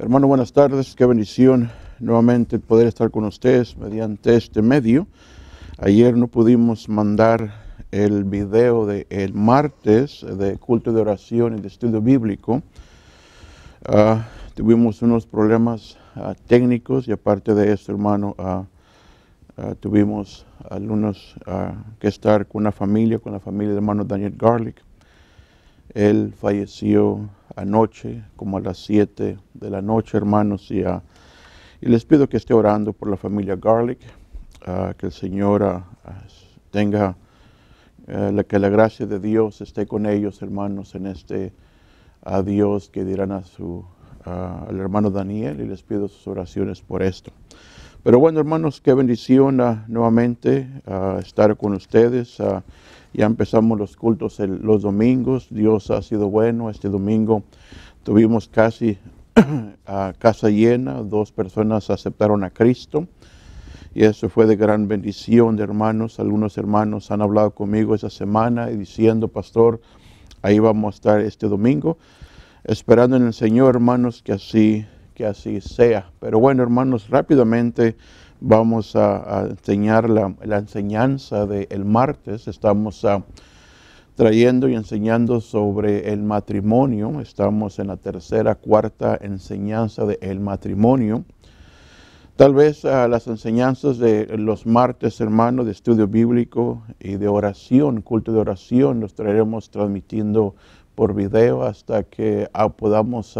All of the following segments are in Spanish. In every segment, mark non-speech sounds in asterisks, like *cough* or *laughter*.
Hermano, buenas tardes. Qué bendición nuevamente poder estar con ustedes mediante este medio. Ayer no pudimos mandar el video del martes de culto de oración y de estudio bíblico. Ah, tuvimos unos problemas ah, técnicos y aparte de esto, hermano, ah, tuvimos alumnos que estar con una familia, con la familia del hermano Daniel Garlic. Él falleció anoche, como a las 7 de la noche, hermanos, y, y, les pido que esté orando por la familia Garlic, que el Señor tenga, eh, la, que la gracia de Dios esté con ellos, hermanos, en este adiós que dirán a su, al hermano Daniel, y les pido sus oraciones por esto. Pero bueno, hermanos, qué bendición ah, nuevamente ah, estar con ustedes. Ah, ya empezamos los cultos los domingos. Dios ha sido bueno. Este domingo tuvimos casi *clears throat* a casa llena. Dos personas aceptaron a Cristo. Y eso fue de gran bendición de hermanos. Algunos hermanos han hablado conmigo esa semana diciendo, pastor, ahí vamos a estar este domingo. Esperando en el Señor, hermanos, que así, que así sea. Pero bueno, hermanos, rápidamente vamos a, enseñar la, enseñanza del martes. Estamos ah, trayendo y enseñando sobre el matrimonio. Estamos en la tercera, cuarta enseñanza del matrimonio. Tal vez a ah, las enseñanzas de los martes, hermanos, de estudio bíblico y de oración, culto de oración, los traeremos transmitiendo por video hasta que ah, podamos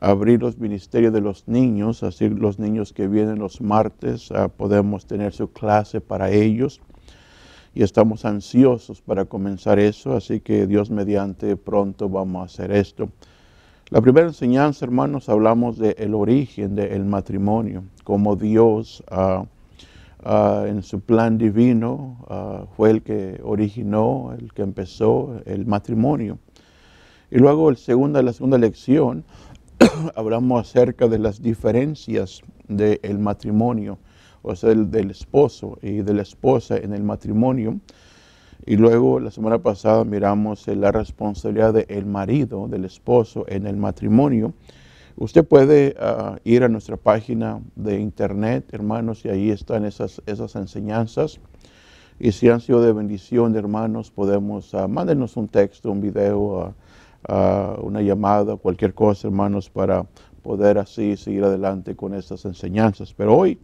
abrir los ministerios de los niños, así los niños que vienen los martes ah, podemos tener su clase para ellos. Y estamos ansiosos para comenzar eso, así que Dios mediante pronto vamos a hacer esto. La primera enseñanza, hermanos, hablamos de el origen del matrimonio, como Dios ah, ah, en su plan divino fue el que originó, el que empezó el matrimonio. Y luego el segunda, la segunda lección *coughs* hablamos acerca de las diferencias del matrimonio, o sea, del, esposo y de la esposa en el matrimonio. Y luego la semana pasada miramos eh, la responsabilidad del marido, del esposo en el matrimonio. Usted puede ah, ir a nuestra página de internet, hermanos, y ahí están esas, esas enseñanzas. Y si han sido de bendición, hermanos, podemos, ah, mandarnos un texto, un video, ah, una llamada, cualquier cosa, hermanos, para poder así seguir adelante con estas enseñanzas. Pero hoy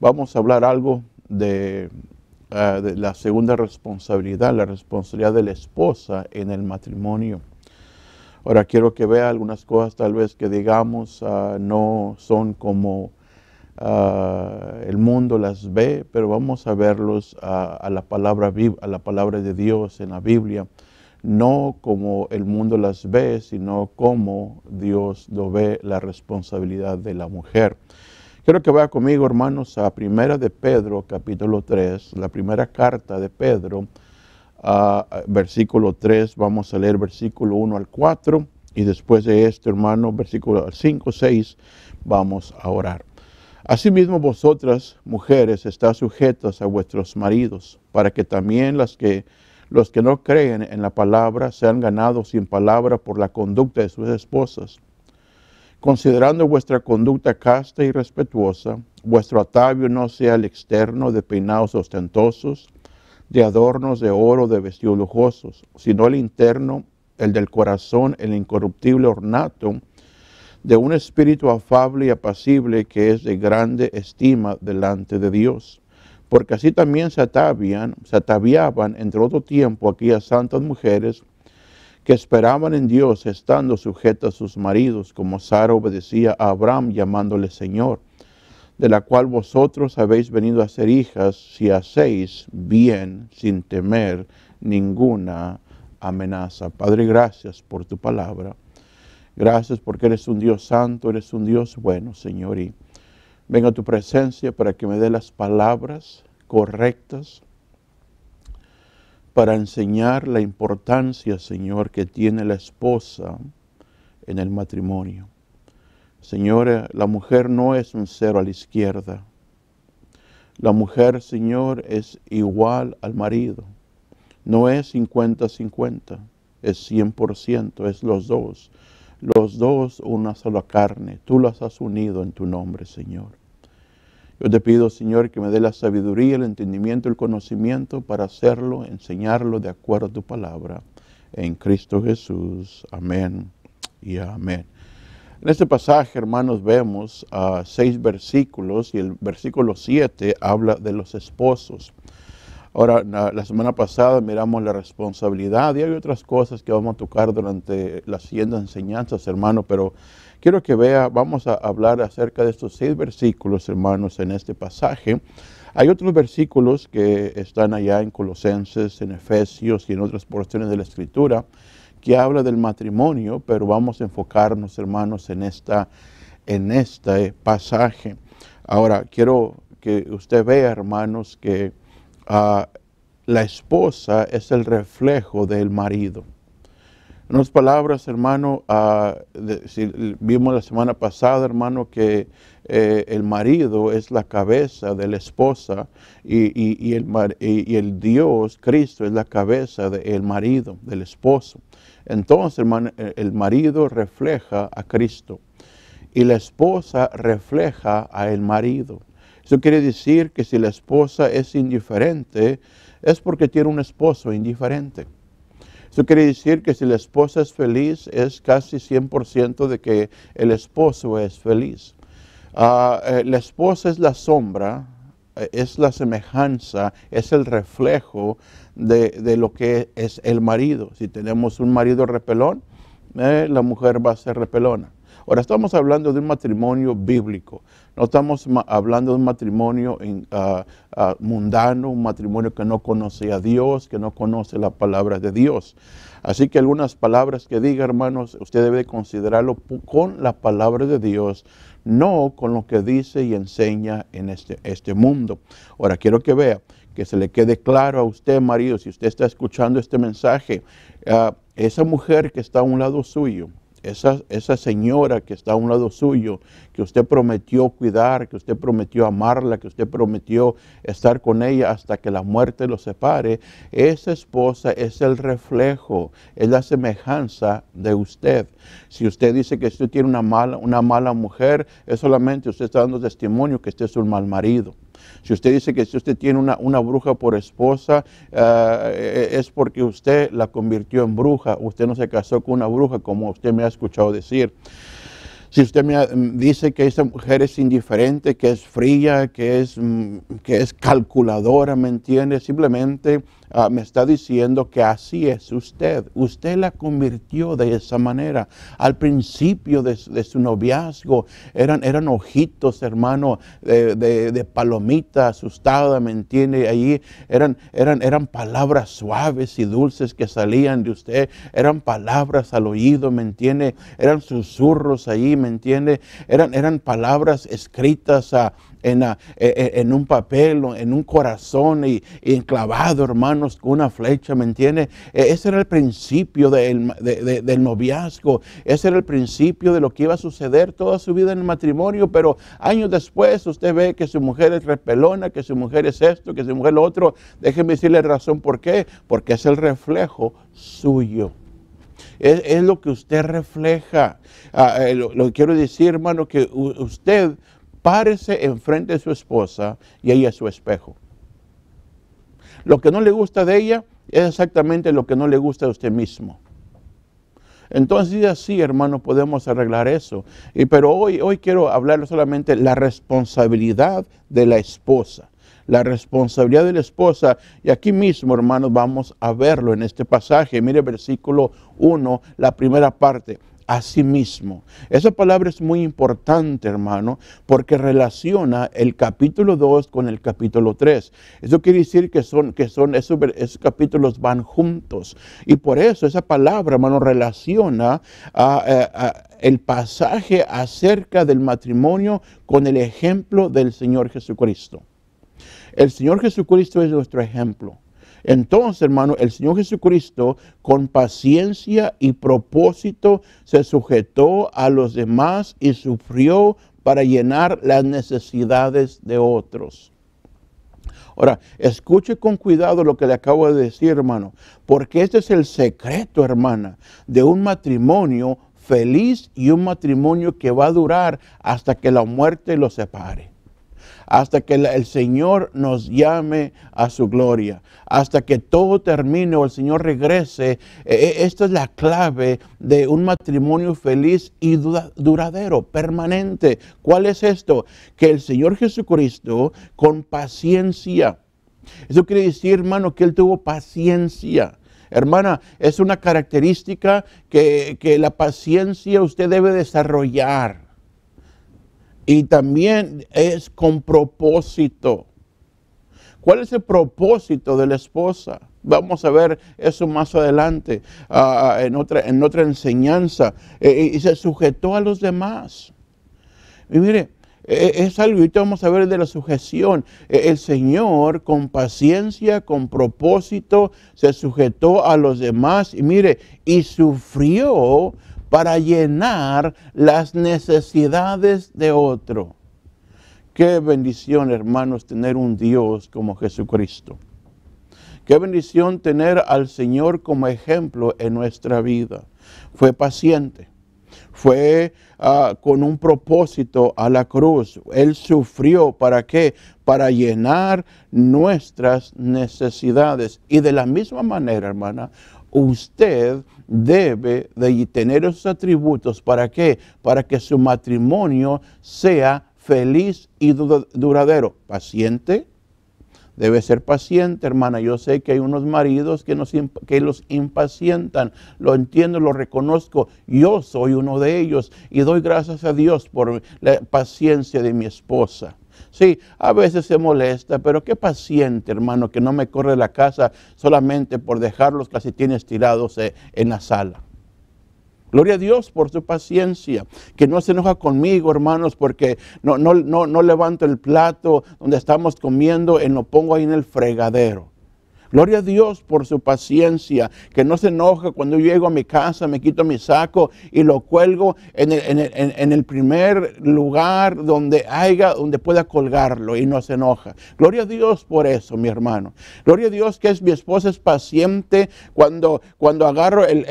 vamos a hablar algo eh, de, la segunda responsabilidad, la responsabilidad de la esposa en el matrimonio. Ahora quiero que vea algunas cosas tal vez que digamos ah, no son como ah, el mundo las ve, pero vamos a verlos a, la palabra, a la palabra de Dios en la Biblia no como el mundo las ve, sino como Dios lo ve la responsabilidad de la mujer. Quiero que vaya conmigo, hermanos, a Primera de Pedro, capítulo 3, la primera carta de Pedro, versículo 3, vamos a leer versículo 1 al 4, y después de esto, hermano, versículo 5, 6, vamos a orar. Asimismo, vosotras, mujeres, está sujetas a vuestros maridos, para que también las que los que no creen en la palabra se han ganado sin palabra por la conducta de sus esposas. Considerando vuestra conducta casta y respetuosa, vuestro atavio no sea el externo de peinados ostentosos, de adornos de oro, de vestidos lujosos, sino el interno, el del corazón, el incorruptible ornato de un espíritu afable y apacible que es de grande estima delante de Dios porque así también se se ataviaban entre otro tiempo aquellas santas mujeres que esperaban en Dios estando sujetas a sus maridos, como Sara obedecía a Abraham llamándole Señor, de la cual vosotros habéis venido a ser hijas si hacéis bien sin temer ninguna amenaza. Padre, gracias por tu palabra. Gracias porque eres un Dios santo, eres un Dios bueno, Señor. Y Venga a tu presencia para que me dé las palabras correctas para enseñar la importancia, Señor, que tiene la esposa en el matrimonio. Señor, eh, la mujer no es un cero a la izquierda. La mujer, Señor, es igual al marido. No es 50-50, es 100%, es los dos los dos una sola carne. Tú las has unido en tu nombre, Señor. Yo te pido, Señor, que me dé la sabiduría, el entendimiento, el conocimiento para hacerlo, enseñarlo de acuerdo a tu palabra. En Cristo Jesús. Amén y amén. En este pasaje, hermanos, vemos a ah, seis versículos y el versículo siete habla de los esposos. Ahora, la, semana pasada miramos la responsabilidad y hay otras cosas que vamos a tocar durante las siguientes enseñanzas, hermano, pero quiero que vea, vamos a hablar acerca de estos seis versículos, hermanos, en este pasaje. Hay otros versículos que están allá en Colosenses, en Efesios y en otras porciones de la Escritura que habla del matrimonio, pero vamos a enfocarnos, hermanos, en, esta, en este pasaje. Ahora, quiero que usted vea, hermanos, que Ah, la esposa es el reflejo del marido. En otras palabras, hermano, ah, vimos la semana pasada, hermano, que eh, el marido es la cabeza de la esposa y, el, Dios, Cristo, es la cabeza del marido, del esposo. Entonces, hermano, eh, el marido refleja a Cristo y la esposa refleja a el marido. Eso quiere decir que si la esposa es indiferente, es porque tiene un esposo indiferente. Eso quiere decir que si la esposa es feliz, es casi 100% de que el esposo es feliz. Ah, eh, la esposa es la sombra, eh, es la semejanza, es el reflejo de, lo que es el marido. Si tenemos un marido repelón, eh, la mujer va a ser repelona. Ahora estamos hablando de un matrimonio bíblico, no estamos hablando de un matrimonio ah, ah, mundano, un matrimonio que no conoce a Dios, que no conoce la palabra de Dios. Así que algunas palabras que diga, hermanos, usted debe considerarlo con la palabra de Dios, no con lo que dice y enseña en este, este, mundo. Ahora quiero que vea, que se le quede claro a usted, marido, si usted está escuchando este mensaje, ah, esa mujer que está a un lado suyo, esa, señora que está a un lado suyo, que usted prometió cuidar, que usted prometió amarla, que usted prometió estar con ella hasta que la muerte lo separe, esa esposa es el reflejo, es la semejanza de usted. Si usted dice que usted tiene una mala, una mala mujer, es solamente usted está dando testimonio que usted es un mal marido. Si usted dice que si usted tiene una, bruja por esposa, eh, eh, es porque usted la convirtió en bruja. Usted no se casó con una bruja, como usted me ha escuchado decir. Si usted me mm, dice que esa mujer es indiferente, que es fría, que es, mm, que es calculadora, ¿me entiende? Simplemente Ah, me está diciendo que así es usted. Usted la convirtió de esa manera. Al principio de, su noviazgo eran, eran ojitos, hermano, de, palomita asustada, ¿me entiende? Allí eran, eran, eran palabras suaves y dulces que salían de usted. Eran palabras al oído, ¿me entiende? Eran susurros ahí, ¿me entiende? Eran, eran palabras escritas a... Eh, eh, en, un papel, en un corazón y, enclavado, hermanos, con una flecha, ¿me entiende? E, ese era el principio del, noviazgo, ese era el principio de lo que iba a suceder toda su vida en el matrimonio, pero años después usted ve que su mujer es repelona, que su mujer es esto, que su mujer es lo otro. Déjeme decirle razón por qué, porque es el reflejo suyo. Es, lo que usted refleja. Ah, eh, lo, lo, quiero decir, hermano, que usted párese enfrente de su esposa y ella es su espejo. Lo que no le gusta de ella es exactamente lo que no le gusta de usted mismo. Entonces así, hermano, podemos arreglar eso. Y, pero hoy, hoy quiero hablar solamente de la responsabilidad de la esposa la responsabilidad de la esposa. Y aquí mismo, hermano, vamos a verlo en este pasaje. Mire versículo 1, la primera parte a sí mismo. Esa palabra es muy importante, hermano, porque relaciona el capítulo 2 con el capítulo 3. Eso quiere decir que son, que son esos, capítulos van juntos. Y por eso esa palabra, hermano, relaciona el pasaje acerca del matrimonio con el ejemplo del Señor Jesucristo. El Señor Jesucristo es nuestro ejemplo. Entonces, hermano, el Señor Jesucristo con paciencia y propósito se sujetó a los demás y sufrió para llenar las necesidades de otros. Ahora, escuche con cuidado lo que le acabo de decir, hermano, porque este es el secreto, hermana, de un matrimonio feliz y un matrimonio que va a durar hasta que la muerte los separe hasta que el Señor nos llame a su gloria, hasta que todo termine o el Señor regrese. E, e, esta es la clave de un matrimonio feliz y duradero, permanente. ¿Cuál es esto? Que el Señor Jesucristo con paciencia. Eso quiere decir, hermano, que Él tuvo paciencia. Hermana, es una característica que, que la paciencia usted debe desarrollar. Y también es con propósito. ¿Cuál es el propósito de la esposa? Vamos a ver eso más adelante ah, ah, en, otra, enseñanza. Eh, eh, y se sujetó a los demás. Y mire, e, e, es algo, ahorita vamos a ver de la sujeción. E, el Señor con paciencia, con propósito, se sujetó a los demás. Y mire, y sufrió para llenar las necesidades de otro. Qué bendición, hermanos, tener un Dios como Jesucristo. Qué bendición tener al Señor como ejemplo en nuestra vida. Fue paciente, fue ah, con un propósito a la cruz. Él sufrió, ¿para qué? Para llenar nuestras necesidades. Y de la misma manera, hermana, usted debe de tener esos atributos. ¿Para qué? Para que su matrimonio sea feliz y duradero. Paciente, debe ser paciente, hermana. Yo sé que hay unos maridos que los impacientan, lo entiendo, lo reconozco. Yo soy uno de ellos y doy gracias a Dios por la paciencia de mi esposa. Sí, a veces se molesta, pero qué paciente, hermano, que no me corre la casa solamente por dejar los tienes tirados eh, en la sala. Gloria a Dios por su paciencia, que no se enoja conmigo, hermanos, porque no, no levanto el plato donde estamos comiendo y lo pongo ahí en el fregadero. Gloria a Dios por su paciencia, que no se enoja cuando yo llego a mi casa, me quito mi saco y lo cuelgo en el, primer lugar donde haya, donde pueda colgarlo y no se enoja. Gloria a Dios por eso, mi hermano. Gloria a Dios que es mi esposa es paciente cuando, cuando agarro el,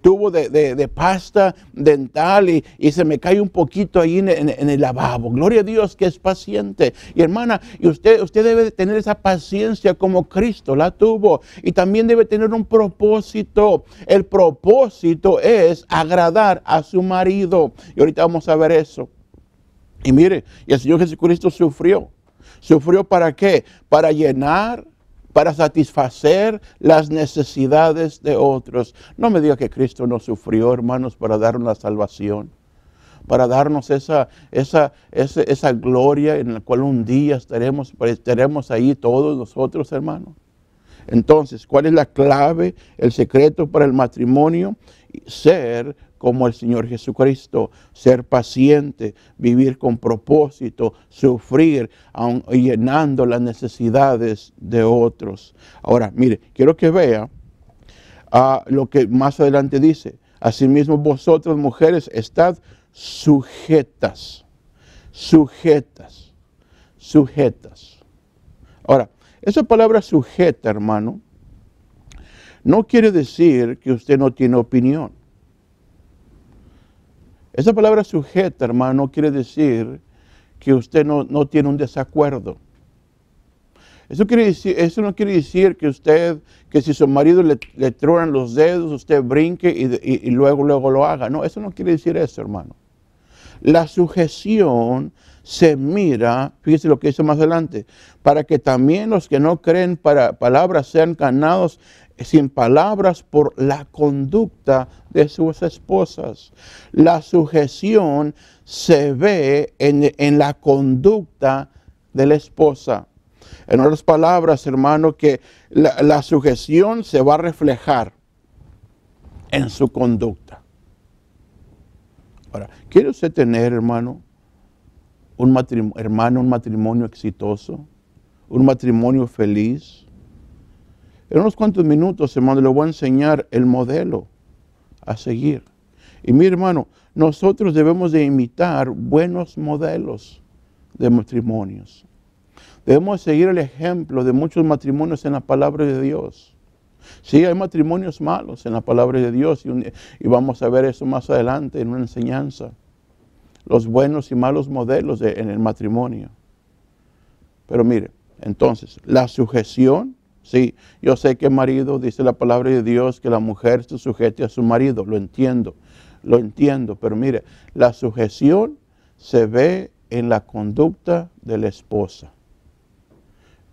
tubo de, pasta dental y, se me cae un poquito ahí en, el lavabo. Gloria a Dios que es paciente. Y hermana, y usted, usted debe tener esa paciencia ciencia como Cristo la tuvo. Y también debe tener un propósito. El propósito es agradar a su marido. Y ahorita vamos a ver eso. Y mire, y el Señor Jesucristo sufrió. ¿Sufrió para qué? Para llenar para satisfacer las necesidades de otros. No me diga que Cristo no sufrió, hermanos, para dar una salvación para darnos esa, esa, esa gloria en la cual un día estaremos, pues, estaremos ahí todos nosotros, hermanos. Entonces, ¿cuál es la clave, el secreto para el matrimonio? Ser como el Señor Jesucristo, ser paciente, vivir con propósito, sufrir, llenando las necesidades de otros. Ahora, mire, quiero que vea ah, lo que más adelante dice. Asimismo, vosotros mujeres, estad sujetas, sujetas, sujetas. Ahora, esa palabra sujeta, hermano, no quiere decir que usted no tiene opinión. Esa palabra sujeta, hermano, no quiere decir que usted no, tiene un desacuerdo. Eso, quiere decir, eso no quiere decir que usted, que si su marido le, le los dedos, usted brinque y luego, luego lo haga. No, eso no quiere decir eso, hermano. La sujeción se mira, fíjese lo que dice más adelante, para que también los que no creen para palabras sean ganados sin palabras por la conducta de sus esposas. La sujeción se ve en, la conducta de la esposa. En otras palabras, hermano, que la sujeción se va a reflejar en su conducta. Quiero ¿Quiere usted tener, hermano, un matrimonio, hermano, un matrimonio exitoso? ¿Un matrimonio feliz? En unos cuantos minutos, hermano, le voy a enseñar el modelo a seguir. Y mi hermano, nosotros debemos de imitar buenos modelos de matrimonios. Debemos seguir el ejemplo de muchos matrimonios en la palabra de Dios. Sí, hay matrimonios malos en la palabra de Dios y, vamos a ver eso más adelante en una enseñanza. Los buenos y malos modelos en el matrimonio. Pero mire, entonces, la sujeción, sí, yo sé que marido, dice la palabra de Dios, que la mujer se sujete a su marido, lo entiendo, lo entiendo, pero mire, la sujeción se ve en la conducta de la esposa.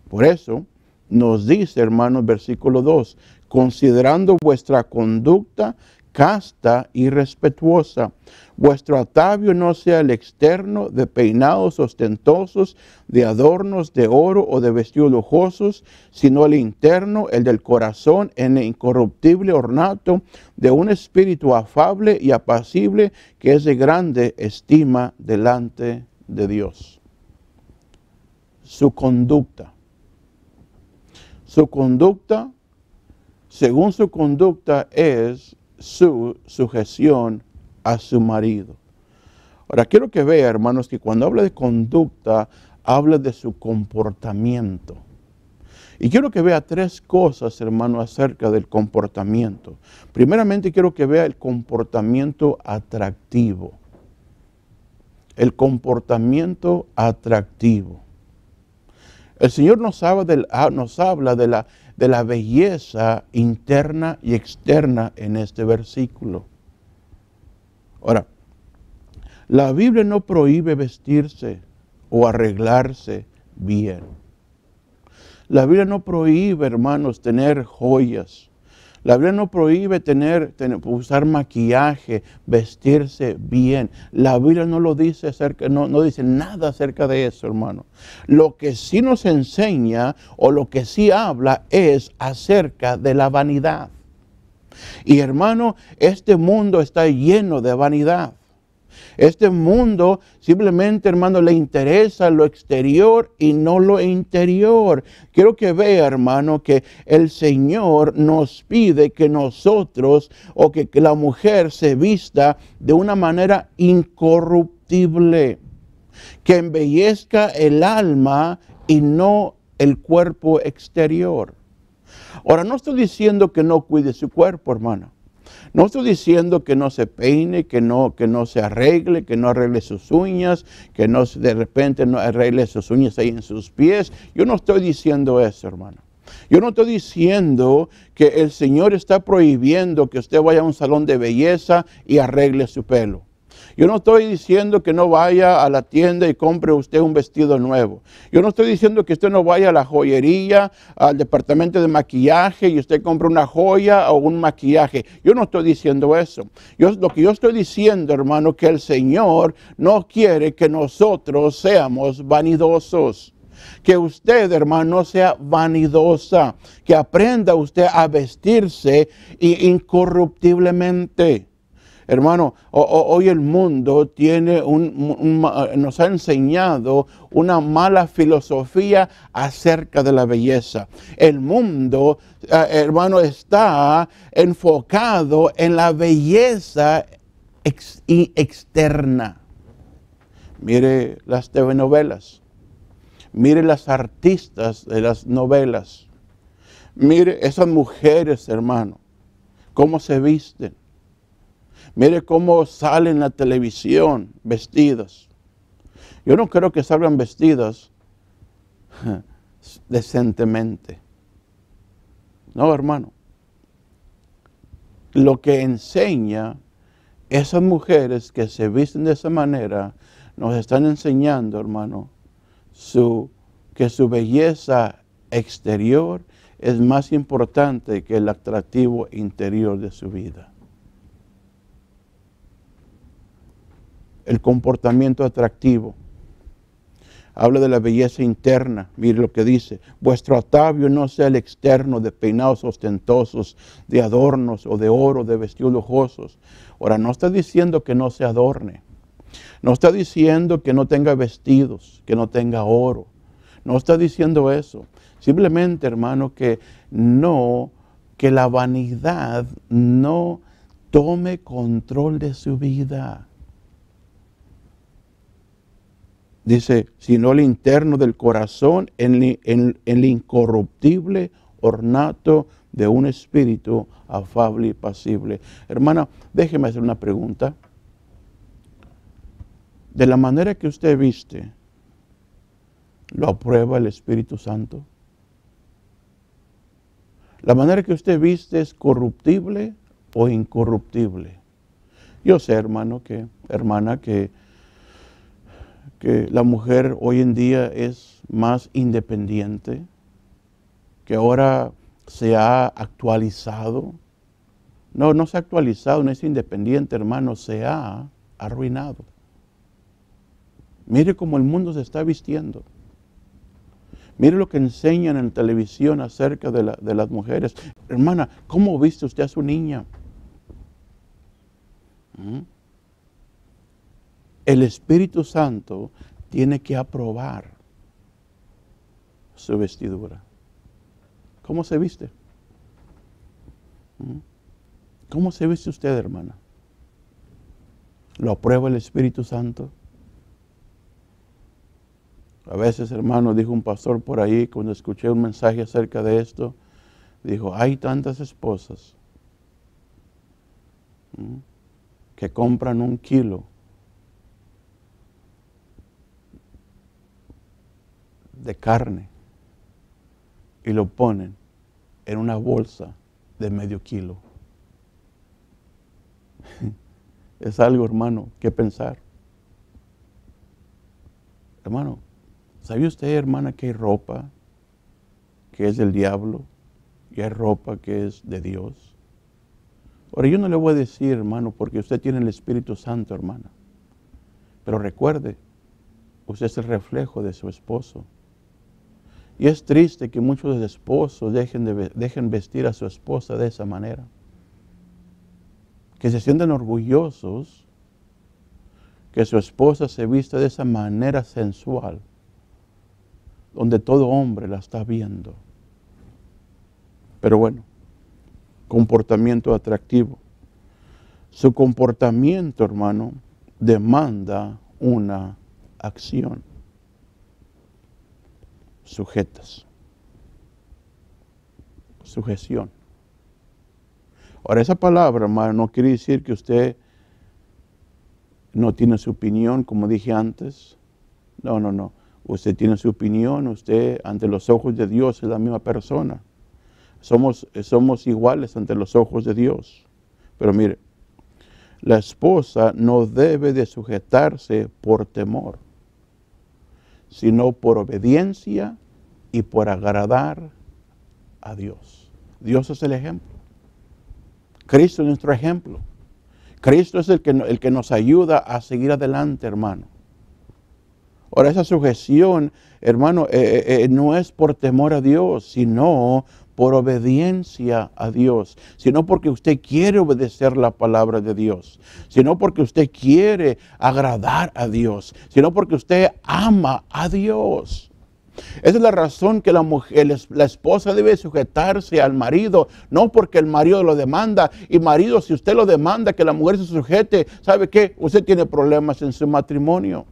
Por eso, nos dice, hermanos, versículo 2, considerando vuestra conducta casta y respetuosa. Vuestro atavio no sea el externo de peinados ostentosos, de adornos de oro o de vestidos lujosos, sino el interno, el del corazón, en el incorruptible ornato de un espíritu afable y apacible que es de grande estima delante de Dios. Su conducta su conducta, según su conducta, es su sujeción a su marido. Ahora, quiero que vea, hermanos, que cuando habla de conducta, habla de su comportamiento. Y quiero que vea tres cosas, hermano, acerca del comportamiento. Primeramente, quiero que vea el comportamiento atractivo. El comportamiento atractivo. El Señor nos habla, ah, de, la, la belleza interna y externa en este versículo. Ahora, la Biblia no prohíbe vestirse o arreglarse bien. La Biblia no prohíbe, hermanos, tener joyas la Biblia no prohíbe tener, usar maquillaje, vestirse bien. La Biblia no lo dice acerca, no, no dice nada acerca de eso, hermano. Lo que sí nos enseña o lo que sí habla es acerca de la vanidad. Y hermano, este mundo está lleno de vanidad. Este mundo simplemente, hermano, le interesa lo exterior y no lo interior. Quiero que vea, hermano, que el Señor nos pide que nosotros o que, la mujer se vista de una manera incorruptible, que embellezca el alma y no el cuerpo exterior. Ahora, no estoy diciendo que no cuide su cuerpo, hermano. No estoy diciendo que no se peine, que no, que no se arregle, que no arregle sus uñas, que no de repente no arregle sus uñas ahí en sus pies. Yo no estoy diciendo eso, hermano. Yo no estoy diciendo que el Señor está prohibiendo que usted vaya a un salón de belleza y arregle su pelo. Yo no estoy diciendo que no vaya a la tienda y compre usted un vestido nuevo. Yo no estoy diciendo que usted no vaya a la joyería, al departamento de maquillaje y usted compre una joya o un maquillaje. Yo no estoy diciendo eso. lo que yo estoy diciendo, hermano, que el Señor no quiere que nosotros seamos vanidosos. Que usted, hermano, sea vanidosa. Que aprenda usted a vestirse incorruptiblemente. Hermano, hoy el mundo tiene un, nos ha enseñado una mala filosofía acerca de la belleza. El mundo, eh, hermano, está enfocado en la belleza externa. Mire las telenovelas, mire las artistas de las novelas, mire esas mujeres, hermano, cómo se visten Mire cómo salen la televisión vestidos. Yo no creo que salgan vestidos *laughs* decentemente. No, hermano. Lo que enseña esas mujeres que se visten de esa manera, nos están enseñando, hermano, que su belleza exterior es más importante que el atractivo interior de su vida. el comportamiento atractivo. Habla de la belleza interna, mire lo que dice, vuestro atavio no sea el externo de peinados ostentosos, de adornos o de oro, de vestidos lujosos. Ahora, no está diciendo que no se adorne, no está diciendo que no tenga vestidos, que no tenga oro, no está diciendo eso. Simplemente, hermano, que no, que la vanidad no tome control de su vida. dice, sino el interno del corazón en, el incorruptible ornato de un espíritu afable y pasible. Hermana, déjeme hacer una pregunta. De la manera que usted viste, ¿lo aprueba el Espíritu Santo? ¿La manera que usted viste es corruptible o incorruptible? Yo sé, hermano, que, hermana, que que la mujer hoy en día es más independiente, que ahora se ha actualizado. No, no se ha actualizado, no es independiente, hermano, se ha arruinado. Mire cómo el mundo se está vistiendo. Mire lo que enseñan en televisión acerca de, las mujeres. Hermana, ¿cómo viste usted a su niña? ¿Mm? el Espíritu Santo tiene que aprobar su vestidura. ¿Cómo se viste? ¿Mm? ¿Cómo se viste usted, hermana? ¿Lo aprueba el Espíritu Santo? A veces, hermano, dijo un pastor por ahí, cuando escuché un mensaje acerca de esto, dijo, hay tantas esposas ¿Mm? que compran un kilo de carne y lo ponen en una bolsa de medio kilo. *laughs* Es algo, hermano, que pensar. Hermano, ¿sabía usted, hermana, que hay ropa que es del diablo y hay ropa que es de Dios? Ahora, yo no le voy a decir, hermano, porque usted tiene el Espíritu Santo, hermana. Pero recuerde, usted es el reflejo de su esposo. Y es triste que muchos esposos dejen, de, dejen vestir a su esposa de esa manera. Que se sientan orgullosos que su esposa se vista de esa manera sensual, donde todo hombre la está viendo. Pero bueno, comportamiento atractivo. Su comportamiento, hermano, demanda una acción sujetas, Sujeción. Ahora, esa palabra, hermano, no quiere decir que usted no tiene su opinión, como dije antes. No, no, no. Usted tiene su opinión, usted ante los ojos de Dios es la misma persona. Somos, somos iguales ante los ojos de Dios. Pero mire, la esposa no debe de sujetarse por temor sino por obediencia y por agradar a Dios. Dios es el ejemplo. Cristo es nuestro ejemplo. Cristo es el que, el que nos ayuda a seguir adelante, hermano. Ahora, esa sujeción, hermano, eh, eh, eh, no es por temor a Dios, sino por obediencia a Dios, sino porque usted quiere obedecer la palabra de Dios, sino porque usted quiere agradar a Dios, sino porque usted ama a Dios. Esa es la razón que la, mujer, la esposa debe sujetarse al marido, no porque el marido lo demanda. Y marido, si usted lo demanda, que la mujer se sujete, ¿sabe qué? Usted tiene problemas en su matrimonio.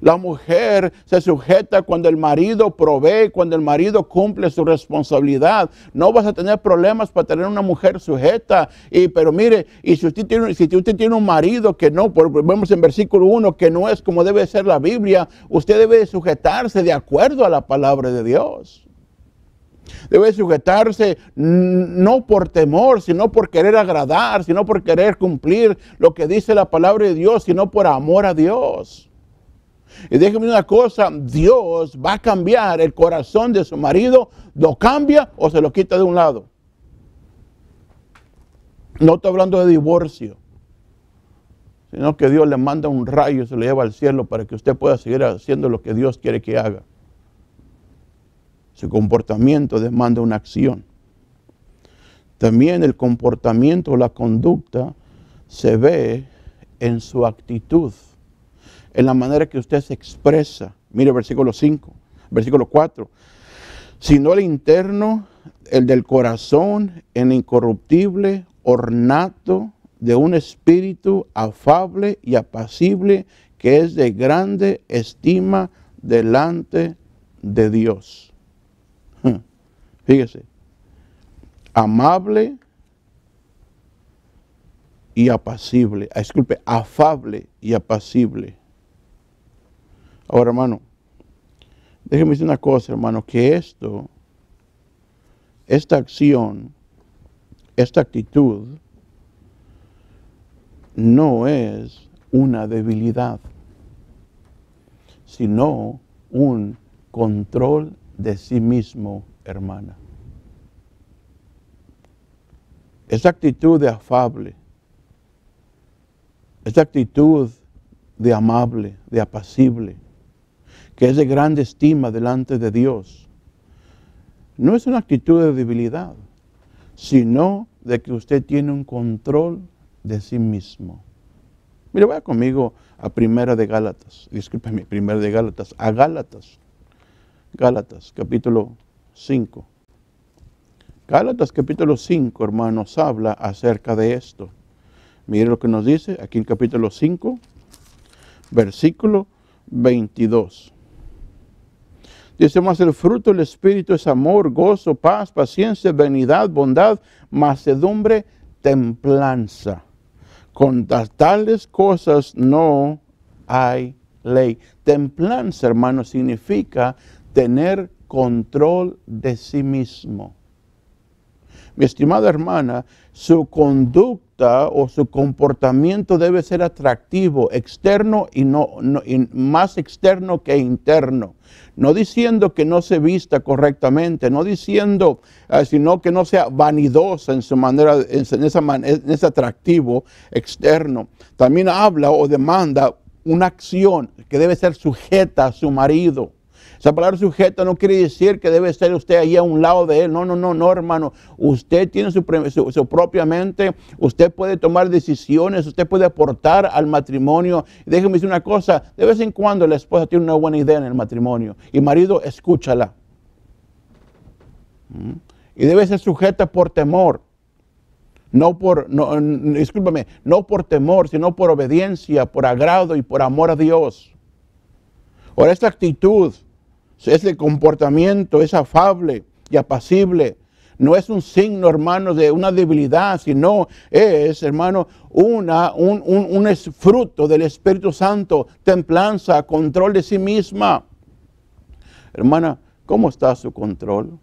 La mujer se sujeta cuando el marido provee, cuando el marido cumple su responsabilidad. No vas a tener problemas para tener una mujer sujeta. Y, pero mire, y si usted tiene, si usted tiene un marido que no, vemos en versículo 1, que no es como debe ser la Biblia, usted debe sujetarse de acuerdo a la palabra de Dios. Debe sujetarse no por temor, sino por querer agradar, sino por querer cumplir lo que dice la palabra de Dios, sino por amor a Dios. Y déjeme una cosa, Dios va a cambiar el corazón de su marido, lo cambia o se lo quita de un lado. No estoy hablando de divorcio, sino que Dios le manda un rayo, se lo lleva al cielo para que usted pueda seguir haciendo lo que Dios quiere que haga. Su comportamiento demanda una acción. También el comportamiento, o la conducta, se ve en su actitud en la manera que usted se expresa. Mire versículo 5, versículo 4. Sino el interno, el del corazón, en incorruptible, ornato de un espíritu afable y apacible que es de grande estima delante de Dios. Hmm. Fíjese, amable y apacible, ah, disculpe, afable y apacible. Ahora, hermano, déjeme decir una cosa, hermano, que esto, esta acción, esta actitud, no es una debilidad, sino un control de sí mismo, hermana. Esta actitud de afable, esta actitud de amable, de apacible, que es de grande estima delante de Dios, no es una actitud de debilidad, sino de que usted tiene un control de sí mismo. Mire, vaya conmigo a Primera de Gálatas, discúlpeme, Primera de Gálatas, a Gálatas, Gálatas, capítulo 5. Gálatas, capítulo 5, hermanos, habla acerca de esto. Mire lo que nos dice aquí en capítulo 5, versículo 22. Dice, más el fruto del Espíritu es amor, gozo, paz, paciencia, benignidad, bondad, macedumbre, templanza. Con tales cosas no hay ley. Templanza, hermano, significa tener control de sí mismo. Mi estimada hermana, su conducta o su comportamiento debe ser atractivo, externo y, no, más externo que interno. No diciendo que no se vista correctamente, no diciendo, ah, sino que no sea vanidosa en su manera, en, esa en ese atractivo externo. También habla o demanda una acción que debe ser sujeta a su marido esa palabra sujeta no quiere decir que debe estar usted ahí a un lado de él. No, no, no, no, hermano. Usted tiene su, su, propia mente. Usted puede tomar decisiones. Usted puede aportar al matrimonio. Déjeme decir una cosa. De vez en cuando la esposa tiene una buena idea en el matrimonio. Y marido, escúchala. Mm. Y debe ser sujeta por temor. No por, no, discúlpame, no por temor, sino por obediencia, por agrado y por amor a Dios. ahora esta actitud ese comportamiento es afable y apacible. No es un signo, hermano, de una debilidad, sino es, hermano, un, un, un fruto del Espíritu Santo, templanza, control de sí misma. Hermana, ¿cómo está su control?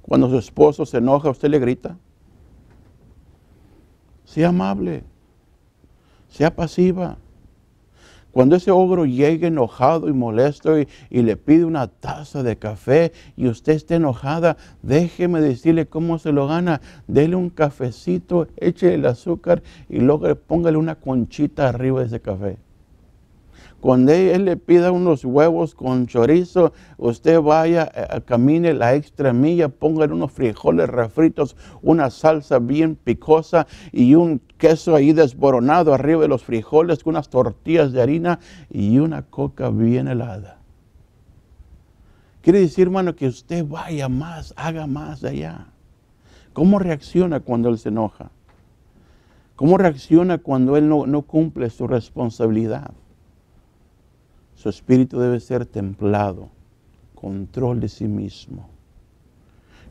Cuando su esposo se enoja, usted le grita. Sea amable, sea pasiva. Cuando ese ogro llegue enojado y molesto y, le pide una taza de café y usted esté enojada, déjeme decirle cómo se lo gana. Dele un cafecito, eche el azúcar y luego póngale una conchita arriba de ese café. Cuando él le pida unos huevos con chorizo, usted vaya, eh, eh, camine la extra milla, pongan unos frijoles refritos, una salsa bien picosa y un queso ahí desboronado arriba de los frijoles, con unas tortillas de harina y una coca bien helada. Quiere decir, hermano, que usted vaya más, haga más allá. ¿Cómo reacciona cuando él se enoja? ¿Cómo reacciona cuando él no cumple su responsabilidad? Su espíritu debe ser templado, control de sí mismo.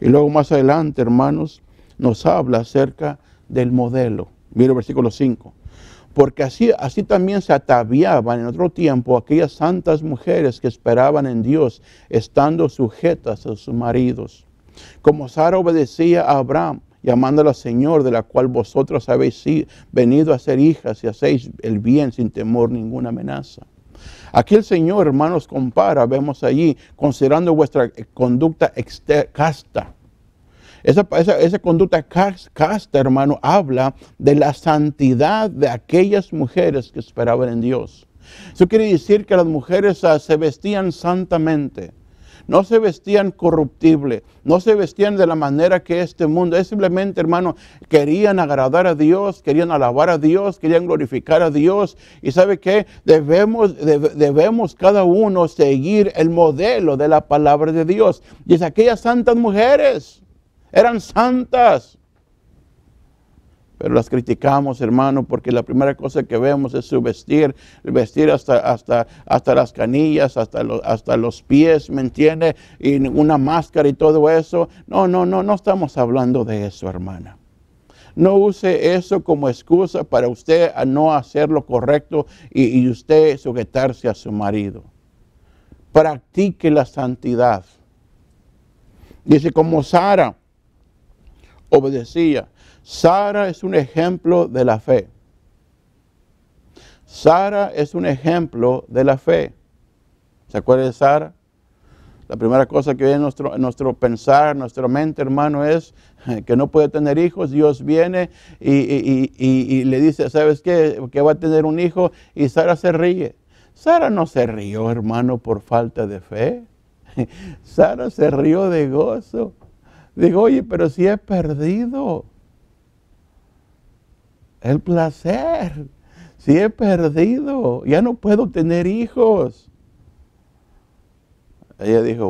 Y luego más adelante, hermanos, nos habla acerca del modelo. Mira el versículo 5. Porque así, así también se ataviaban en otro tiempo aquellas santas mujeres que esperaban en Dios, estando sujetas a sus maridos. Como Sara obedecía a Abraham, llamándola Señor, de la cual vosotros habéis venido a ser hijas y hacéis el bien sin temor ninguna amenaza. Aquí el Señor, hermanos, compara, vemos allí, considerando vuestra conducta casta. Esa, conducta casta, hermano, habla de la santidad de aquellas mujeres que esperaban en Dios. Eso quiere decir que las mujeres ah, se vestían santamente no se vestían corruptible, no se vestían de la manera que este mundo, es simplemente, hermano, querían agradar a Dios, querían alabar a Dios, querían glorificar a Dios. Y sabe que debemos, debemos cada uno seguir el modelo de la palabra de Dios. Y Dice, aquellas santas mujeres eran santas pero las criticamos, hermano, porque la primera cosa que vemos es su vestir, vestir hasta, hasta, hasta las canillas, hasta, hasta los pies, ¿me entiende? Y una máscara y todo eso. No, no, no, no estamos hablando de eso, hermana. No use eso como excusa para usted no hacer lo correcto y, y usted sujetarse a su marido. Practique la santidad. Dice, como Sara obedecía, Sara es un ejemplo de la fe. Sara es un ejemplo de la fe. ¿Se acuerda de Sara? La primera cosa que viene en nuestro, nuestro pensar, en nuestra mente, hermano, es que no puede tener hijos. Dios viene y, y le dice, ¿sabes qué? Que va a tener un hijo y Sara se ríe. Sara no se rió, hermano, por falta de fe. *laughs* Sara se rió de gozo. Digo, oye, pero si he perdido. El placer. Si he perdido, ya no puedo tener hijos. Ella dijo,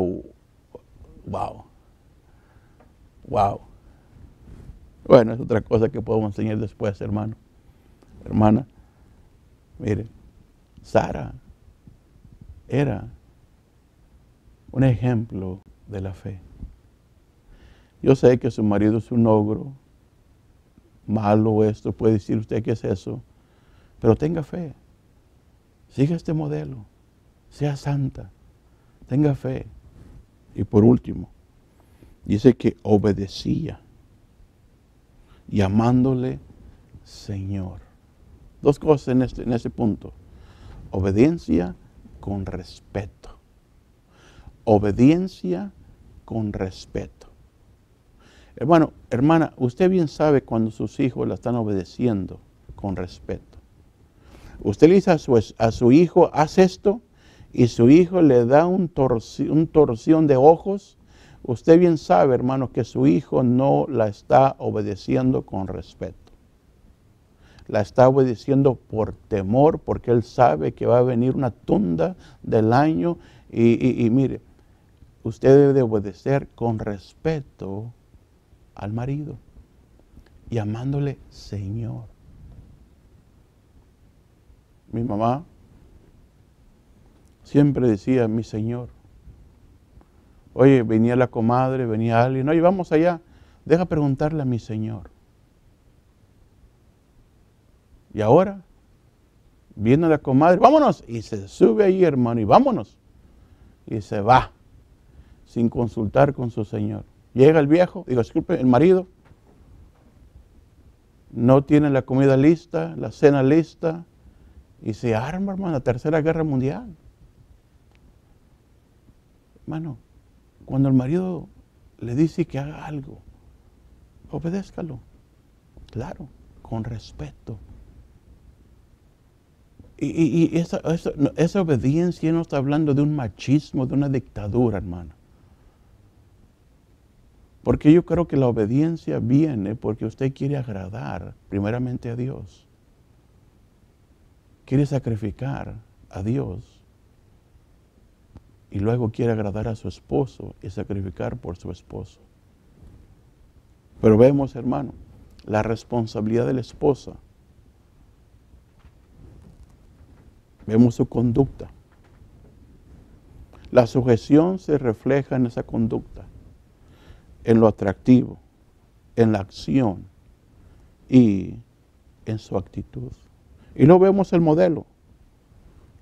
wow, wow. Bueno, es otra cosa que podemos enseñar después, hermano. Hermana, mire, Sara era un ejemplo de la fe. Yo sé que su marido es un ogro, malo esto, puede decir usted que es eso, pero tenga fe, siga este modelo, sea santa, tenga fe. Y por último, dice que obedecía, llamándole Señor. Dos cosas en este, en este punto, obediencia con respeto, obediencia con respeto. Hermano, hermana, usted bien sabe cuando sus hijos la están obedeciendo con respeto. Usted le dice a su, hijo, haz esto, y su hijo le da un, torsión de ojos. Usted bien sabe, hermano, que su hijo no la está obedeciendo con respeto. La está obedeciendo por temor, porque él sabe que va a venir una tunda del año. Y, mire, usted debe obedecer con respeto al marido, llamándole Señor. Mi mamá siempre decía, mi Señor. Oye, venía la comadre, venía alguien, oye, vamos allá, deja preguntarle a mi Señor. Y ahora, viene la comadre, vámonos, y se sube ahí, hermano, y vámonos. Y se va, sin consultar con su Señor. Llega el viejo, digo, disculpe, el marido, no tiene la comida lista, la cena lista, y se arma, hermano, la tercera guerra mundial. Hermano, cuando el marido le dice que haga algo, obedézcalo, claro, con respeto. Y, esa obediencia no está hablando de un machismo, de una dictadura, hermano. Porque yo creo que la obediencia viene porque usted quiere agradar primeramente a Dios. Quiere sacrificar a Dios. Y luego quiere agradar a su esposo y sacrificar por su esposo. Pero vemos, hermano, la responsabilidad de la esposa. Vemos su conducta. La sujeción se refleja en esa conducta en lo atractivo, en la acción y en su actitud. Y no vemos el modelo,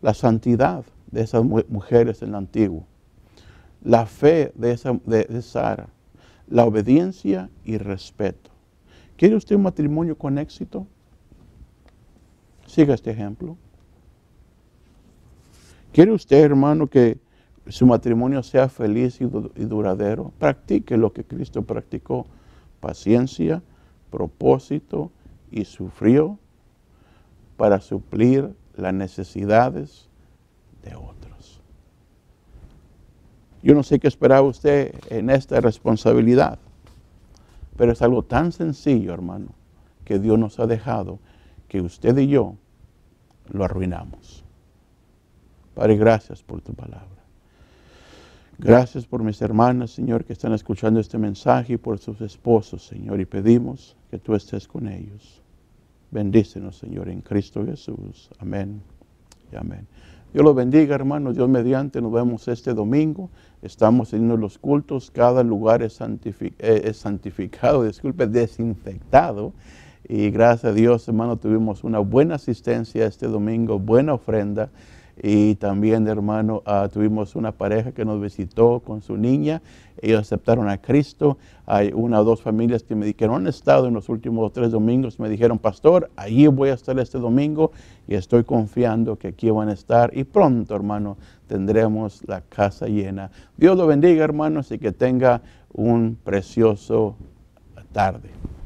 la santidad de esas mujeres en la antiguo, la fe de, esa, de Sara, la obediencia y respeto. ¿Quiere usted un matrimonio con éxito? Siga este ejemplo. ¿Quiere usted, hermano, que su matrimonio sea feliz y, duradero. Practique lo que Cristo practicó, paciencia, propósito y sufrió para suplir las necesidades de otros. Yo no sé qué esperaba usted en esta responsabilidad, pero es algo tan sencillo, hermano, que Dios nos ha dejado que usted y yo lo arruinamos. Padre, gracias por tu palabra. Gracias por mis hermanas, Señor, que están escuchando este mensaje y por sus esposos, Señor, y pedimos que tú estés con ellos. Bendícenos, Señor, en Cristo Jesús. Amén y amén. Dios los bendiga, hermanos. Dios mediante, nos vemos este domingo. Estamos teniendo los cultos. Cada lugar es, eh, es santificado, *laughs* disculpe, desinfectado. Y gracias a Dios, hermano, tuvimos una buena asistencia este domingo, buena ofrenda. Y también, hermano, ah, tuvimos una pareja que nos visitó con su niña. Ellos aceptaron a Cristo. Hay una o dos familias que me dijeron, han estado en los últimos tres domingos. Me dijeron, pastor, allí voy a estar este domingo y estoy confiando que aquí van a estar. Y pronto, hermano, tendremos la casa llena. Dios lo bendiga, hermanos, y que tenga un precioso tarde.